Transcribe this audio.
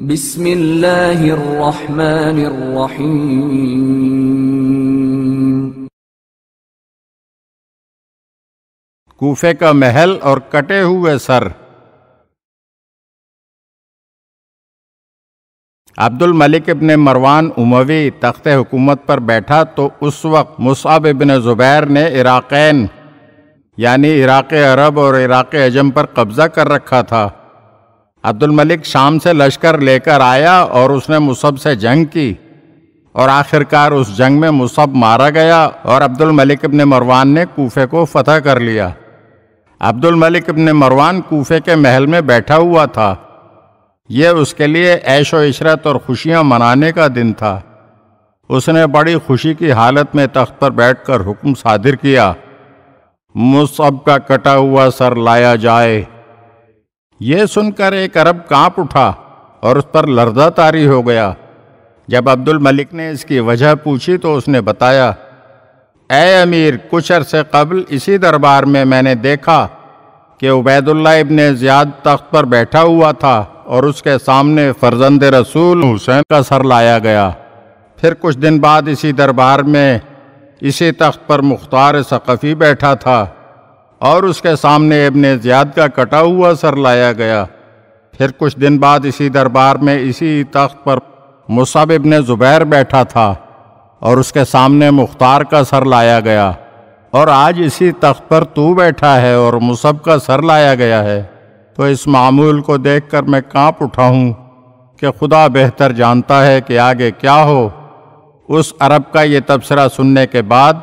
الرحيم कूफे का महल और कटे हुए सर अब्दुल मलिक इब्ने मरवान उमवी तख्त हुकूमत पर बैठा तो उस वक्त मुसाब इब्ने ज़ुबैर ने इराक़ैन यानी इराक़ अरब और इराक़ अजम पर कब्ज़ा कर रखा था अब्दुल मलिक शाम से लश्कर लेकर आया और उसने मुसब से जंग की और आखिरकार उस जंग में मुसब मारा गया और अब्दुल मलिक इब्न मरवान ने कोफे को फतह कर लिया अब्दुल मलिक इब्न मरवान कोफे के महल में बैठा हुआ था यह उसके लिए ऐशो इशरत और खुशियाँ मनाने का दिन था उसने बड़ी खुशी की हालत में तख्त पर बैठकर हुक्म सादिर किया मुसब का कटा हुआ सर लाया जाए ये सुनकर एक अरब कांप उठा और उस पर लर्दा तारी हो गया जब अब्दुल मलिक ने इसकी वजह पूछी तो उसने बताया ए अमीर कुछ अरसे कबल इसी दरबार में मैंने देखा कि उबैदुल्ला इबन ज़ियाद तख्त पर बैठा हुआ था और उसके सामने फर्जंद रसूल हुसैन का सर लाया गया फिर कुछ दिन बाद इसी दरबार में इसी तख्त पर मुख्तार सकफ़ी बैठा था और उसके सामने इबन ज़ियाद का कटा हुआ सर लाया गया फिर कुछ दिन बाद इसी दरबार में इसी तख्त पर मुसाब इबन ज़ुबैर बैठा था और उसके सामने मुख्तार का सर लाया गया और आज इसी तख्त पर तू बैठा है और मुसब का सर लाया गया है तो इस मामूल को देखकर मैं कांप उठा हूँ कि खुदा बेहतर जानता है कि आगे क्या हो उस अरब का ये तबसरा सुनने के बाद